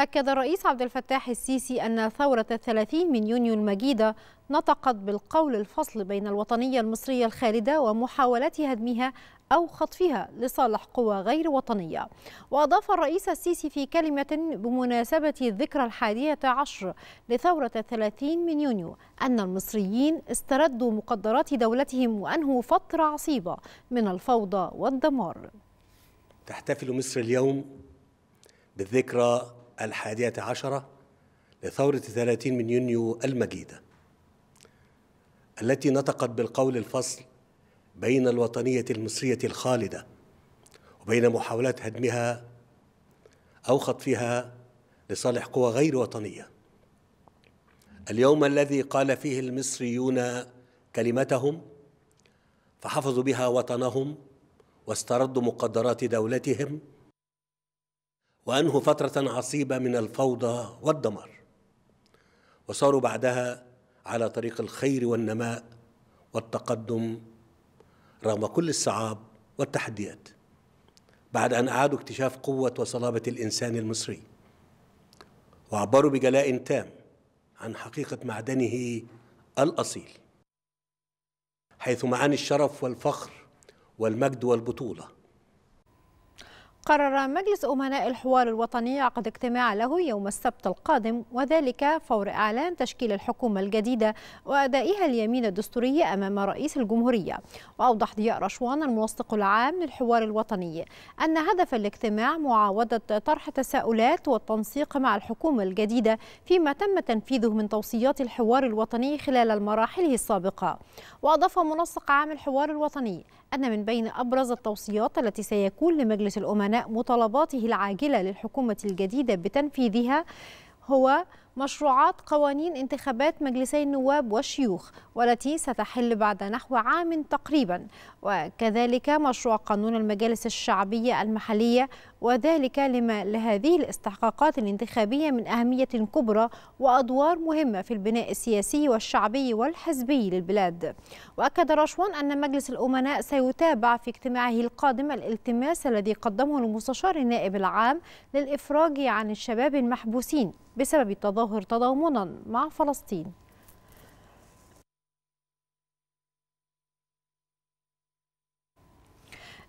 أكد الرئيس عبد الفتاح السيسي أن ثورة الثلاثين من يونيو المجيدة نطقت بالقول الفصل بين الوطنية المصرية الخالدة ومحاولات هدمها أو خطفها لصالح قوى غير وطنية وأضاف الرئيس السيسي في كلمة بمناسبة الذكرى الحادية عشر لثورة الثلاثين من يونيو أن المصريين استردوا مقدرات دولتهم وأنهوا فترة عصيبة من الفوضى والدمار تحتفل مصر اليوم بالذكرى الحادية عشرة لثورة 30 من يونيو المجيدة التي نطقت بالقول الفصل بين الوطنية المصرية الخالدة وبين محاولات هدمها أو خطفها لصالح قوى غير وطنية اليوم الذي قال فيه المصريون كلمتهم فحفظوا بها وطنهم واستردوا مقدرات دولتهم وأنهوا فترة عصيبة من الفوضى والدمار وصاروا بعدها على طريق الخير والنماء والتقدم رغم كل الصعاب والتحديات بعد أن أعادوا اكتشاف قوة وصلابة الإنسان المصري وعبروا بجلاء تام عن حقيقة معدنه الأصيل حيث معاني الشرف والفخر والمجد والبطوله قرر مجلس أمناء الحوار الوطني عقد اجتماع له يوم السبت القادم وذلك فور إعلان تشكيل الحكومة الجديدة وأدائها اليمين الدستوري أمام رئيس الجمهورية وأوضح ضياء رشوان الموثق العام للحوار الوطني أن هدف الاجتماع معاودة طرح تساؤلات والتنسيق مع الحكومة الجديدة فيما تم تنفيذه من توصيات الحوار الوطني خلال مراحله السابقة وأضاف منسق عام الحوار الوطني أن من بين أبرز التوصيات التي سيكون لمجلس الأمناء مطالباته العاجلة للحكومة الجديدة بتنفيذها هو مشروعات قوانين انتخابات مجلسي النواب والشيوخ والتي ستحل بعد نحو عام تقريبا وكذلك مشروع قانون المجالس الشعبية المحلية وذلك لما لهذه الاستحقاقات الانتخابية من أهمية كبرى وأدوار مهمة في البناء السياسي والشعبي والحزبي للبلاد وأكد رشوان أن مجلس الأمناء سيتابع في اجتماعه القادم الالتماس الذي قدمه المستشار النائب العام للإفراج عن الشباب المحبوسين بسبب التظاهر تظاهر تضامنا مع فلسطين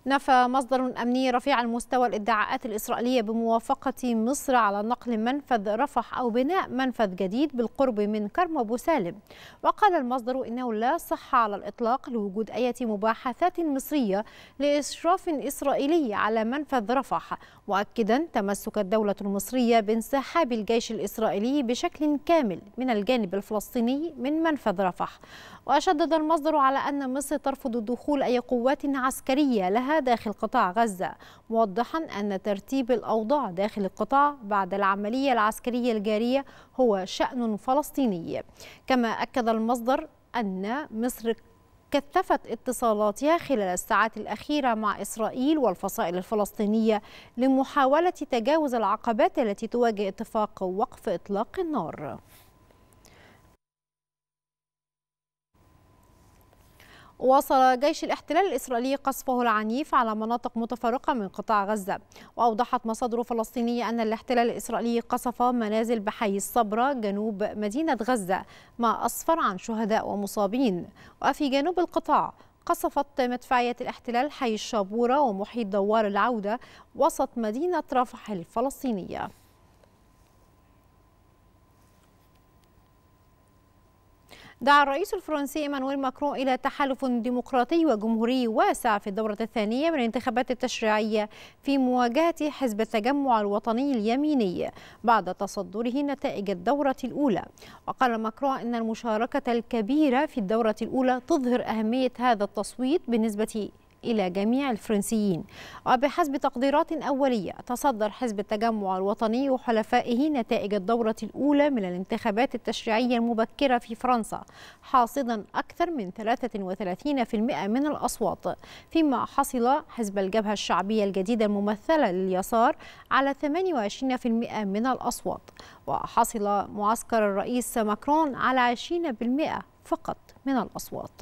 نفى مصدر أمني رفيع المستوى الادعاءات الإسرائيلية بموافقة مصر على نقل منفذ رفح أو بناء منفذ جديد بالقرب من كرم أبو سالم وقال المصدر إنه لا صح على الإطلاق لوجود أي مباحثات مصرية لإشراف إسرائيلي على منفذ رفح مؤكدا تمسك الدولة المصرية بانسحاب الجيش الإسرائيلي بشكل كامل من الجانب الفلسطيني من منفذ رفح وشدد المصدر على أن مصر ترفض دخول أي قوات عسكرية لها داخل قطاع غزة موضحا أن ترتيب الأوضاع داخل القطاع بعد العملية العسكرية الجارية هو شأن فلسطيني كما أكد المصدر أن مصر كثفت اتصالاتها خلال الساعات الأخيرة مع إسرائيل والفصائل الفلسطينية لمحاولة تجاوز العقبات التي تواجه اتفاق وقف إطلاق النار واصل جيش الاحتلال الإسرائيلي قصفه العنيف على مناطق متفرقة من قطاع غزة وأوضحت مصادر فلسطينية أن الاحتلال الإسرائيلي قصف منازل بحي الصبرة جنوب مدينة غزة ما أسفر عن شهداء ومصابين وفي جنوب القطاع قصفت مدفعية الاحتلال حي الشابورة ومحيط دوار العودة وسط مدينة رفح الفلسطينية دعا الرئيس الفرنسي مانويل ماكرون إلى تحالف ديمقراطي وجمهوري واسع في الدورة الثانية من الانتخابات التشريعية في مواجهة حزب التجمع الوطني اليميني بعد تصدره نتائج الدورة الأولى وقال ماكرون أن المشاركة الكبيرة في الدورة الأولى تظهر أهمية هذا التصويت بالنسبة إلى جميع الفرنسيين وبحسب تقديرات أولية تصدر حزب التجمع الوطني وحلفائه نتائج الدورة الأولى من الانتخابات التشريعية المبكرة في فرنسا حاصدا أكثر من 33% من الأصوات فيما حصل حزب الجبهة الشعبية الجديدة الممثلة لليسار على 28% من الأصوات وحصل معسكر الرئيس ماكرون على 20% فقط من الأصوات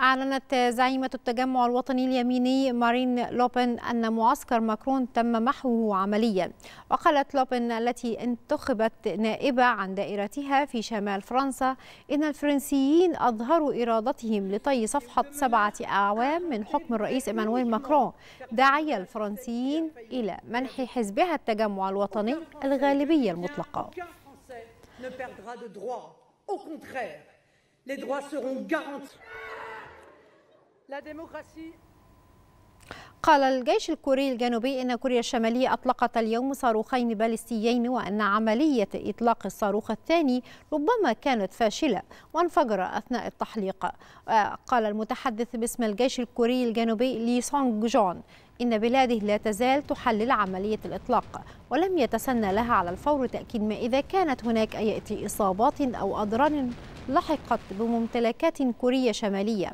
أعلنت زعيمة التجمع الوطني اليميني مارين لوبن أن معسكر ماكرون تم محوه عمليا وقالت لوبن التي انتخبت نائبة عن دائرتها في شمال فرنسا إن الفرنسيين أظهروا إرادتهم لطي صفحة سبعة أعوام من حكم الرئيس إيمانويل ماكرون داعية الفرنسيين إلى منح حزبها التجمع الوطني الغالبية المطلقة les droits seront garantis. قال الجيش الكوري الجنوبي أن كوريا الشمالية أطلقت اليوم صاروخين باليستيين وأن عملية إطلاق الصاروخ الثاني ربما كانت فاشلة وانفجر أثناء التحليق آه، قال المتحدث باسم الجيش الكوري الجنوبي لي سونغ جون إن بلاده لا تزال تحلل عملية الإطلاق ولم يتسنى لها على الفور تأكيد ما إذا كانت هناك أي إصابات أو أضرار لحقت بممتلكات كورية شمالية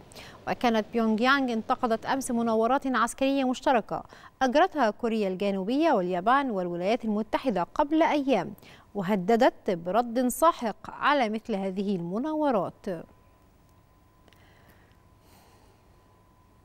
وكانت بيونغ يانغ انتقدت أمس مناورات عسكرية مشتركة أجرتها كوريا الجنوبية واليابان والولايات المتحدة قبل أيام وهددت برد ساحق على مثل هذه المناورات